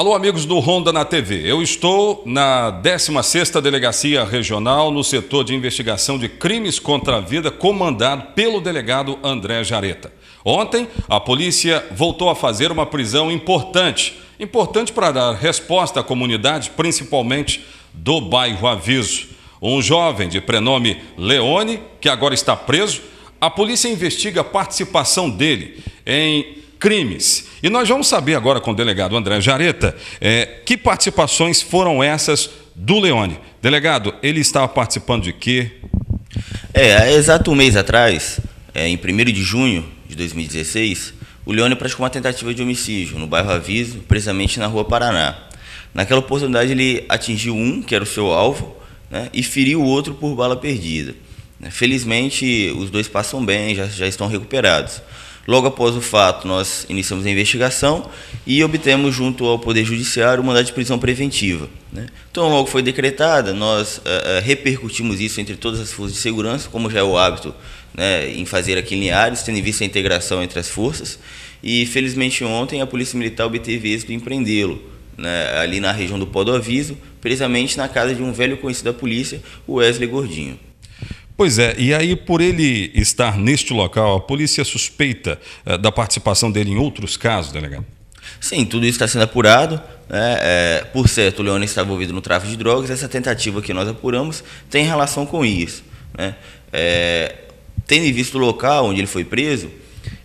Alô, amigos do Ronda na TV. Eu estou na 16ª Delegacia Regional no setor de investigação de crimes contra a vida, comandado pelo delegado André Jareta. Ontem, a polícia voltou a fazer uma prisão importante, importante para dar resposta à comunidade, principalmente do bairro Aviso. Um jovem de prenome Leone, que agora está preso, a polícia investiga a participação dele em crimes. E nós vamos saber agora com o delegado André Jareta é, que participações foram essas do Leone. Delegado, ele estava participando de quê? É, há exato um mês atrás, é, em 1 de junho de 2016, o Leone praticou uma tentativa de homicídio no bairro Aviso, precisamente na rua Paraná. Naquela oportunidade, ele atingiu um, que era o seu alvo, né, e feriu o outro por bala perdida. Felizmente, os dois passam bem, já, já estão recuperados. Logo após o fato, nós iniciamos a investigação e obtemos, junto ao Poder Judiciário, o mandado de prisão preventiva. Né? Então, logo foi decretada, nós uh, repercutimos isso entre todas as forças de segurança, como já é o hábito né, em fazer aqui em Linhares, tendo em vista a integração entre as forças. E, felizmente, ontem a Polícia Militar obteve êxito em prendê-lo, né, ali na região do Pó do Aviso, precisamente na casa de um velho conhecido da polícia, o Wesley Gordinho. Pois é, e aí por ele estar neste local, a polícia suspeita eh, da participação dele em outros casos, delegado? Sim, tudo isso está sendo apurado. Né? É, por certo, o Leone está envolvido no tráfico de drogas. Essa tentativa que nós apuramos tem relação com isso. Né? É, tendo em vista o local onde ele foi preso,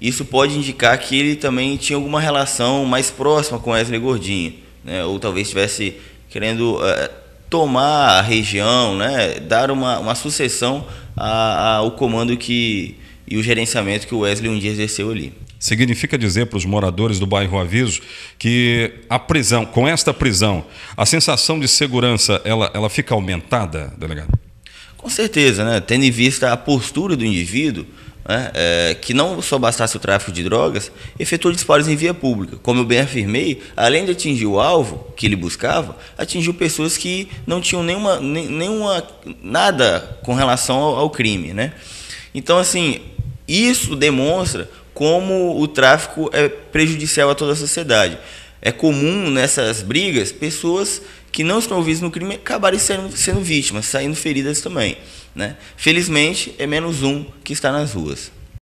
isso pode indicar que ele também tinha alguma relação mais próxima com Wesley Gordinho, né? ou talvez estivesse querendo eh, tomar a região, né? dar uma, uma sucessão ao comando que, e o gerenciamento que o Wesley um dia exerceu ali. Significa dizer para os moradores do bairro Aviso que a prisão, com esta prisão, a sensação de segurança ela, ela fica aumentada, delegado? Com certeza, né? tendo em vista a postura do indivíduo, né, é, que não só bastasse o tráfico de drogas, efetuou disparos em via pública. Como eu bem afirmei, além de atingir o alvo que ele buscava, atingiu pessoas que não tinham nenhuma, nenhuma nada com relação ao, ao crime. Né? Então, assim, isso demonstra como o tráfico é prejudicial a toda a sociedade. É comum nessas brigas pessoas que não estão envolvidos no crime acabarem sendo, sendo vítimas, saindo feridas também. Né? Felizmente, é menos um que está nas ruas.